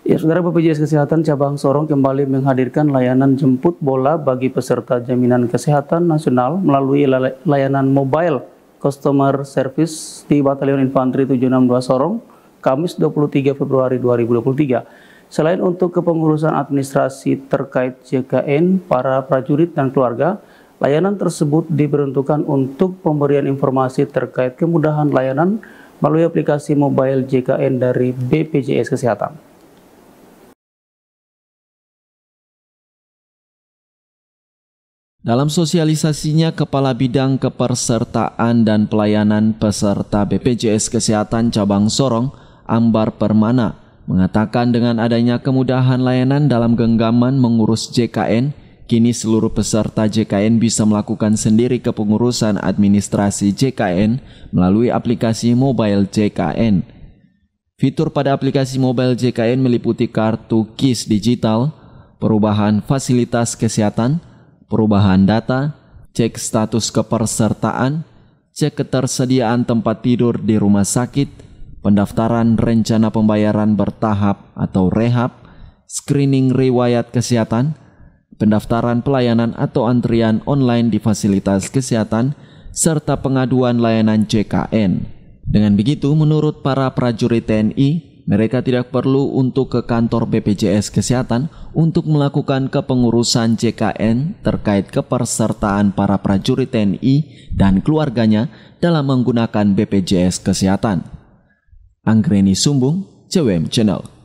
Ya, Saudara BPJS Kesehatan Cabang Sorong kembali menghadirkan layanan jemput bola bagi peserta jaminan kesehatan nasional melalui layanan mobile customer service di Batalion Infanteri 762 Sorong, Kamis 23 Februari 2023. Selain untuk kepengurusan administrasi terkait JKN, para prajurit dan keluarga, layanan tersebut diperuntukkan untuk pemberian informasi terkait kemudahan layanan melalui aplikasi mobile JKN dari BPJS Kesehatan. Dalam sosialisasinya, Kepala Bidang Kepersertaan dan Pelayanan peserta BPJS Kesehatan Cabang Sorong, Ambar Permana, mengatakan dengan adanya kemudahan layanan dalam genggaman mengurus JKN, kini seluruh peserta JKN bisa melakukan sendiri kepengurusan administrasi JKN melalui aplikasi mobile JKN. Fitur pada aplikasi mobile JKN meliputi kartu KIS digital, perubahan fasilitas kesehatan, perubahan data, cek status kepersertaan, cek ketersediaan tempat tidur di rumah sakit, pendaftaran rencana pembayaran bertahap atau rehab, screening riwayat kesehatan, pendaftaran pelayanan atau antrian online di fasilitas kesehatan, serta pengaduan layanan CKN. Dengan begitu, menurut para prajurit TNI, mereka tidak perlu untuk ke kantor BPJS Kesehatan untuk melakukan kepengurusan JKN terkait kepersertaan para prajurit TNI dan keluarganya dalam menggunakan BPJS Kesehatan. Anggreni Sumbung, CWM Channel.